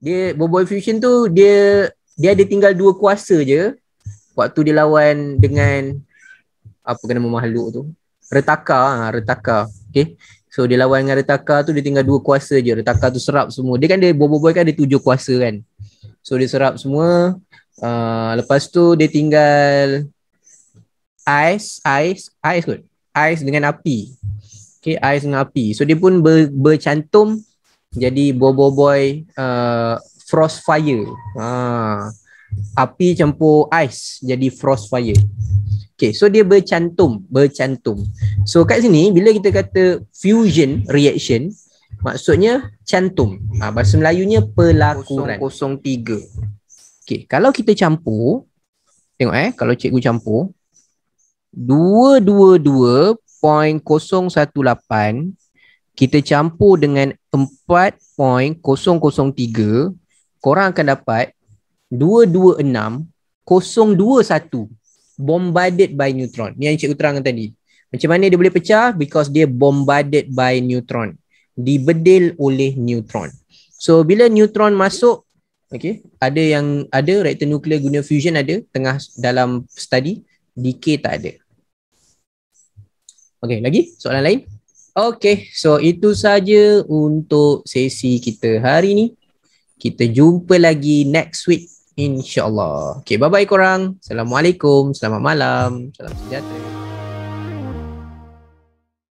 dia Boboiboy Fusion tu dia dia ada tinggal dua kuasa je waktu dia lawan dengan apa kena makhluk tu retaka ha, retaka okey so dia lawan dengan retaka tu dia tinggal dua kuasa je retaka tu serap semua dia kan dia Boboiboy kan ada tujuh kuasa kan so dia serap semua uh, lepas tu dia tinggal ice ice ice kot ice dengan api okey ice dengan api so dia pun ber, bercantum jadi Bobo Boy uh, fire Ha. Api campur ais jadi frost fire. Okay, so dia bercantum, bercantum. So kat sini bila kita kata fusion reaction, maksudnya cantum. Ha, bahasa Melayunya pelakuran. tiga. Okay, kalau kita campur, tengok eh, kalau cikgu campur, dua dua dua point kosong satu lapan kita campur dengan 4.003 korang akan dapat 226021 bombarded by neutron. Ni yang cikgu terangkan tadi. Macam mana dia boleh pecah? Because dia bombarded by neutron. Dibedil oleh neutron. So bila neutron masuk, okay, ada yang ada reaktor nuklear guna fusion ada tengah dalam study, decay tak ada. Okay, lagi soalan lain? Okay, so itu saja untuk sesi kita hari ni. Kita jumpa lagi next week insyaAllah. Okay, bye-bye korang. Assalamualaikum, selamat malam, salam sejahtera.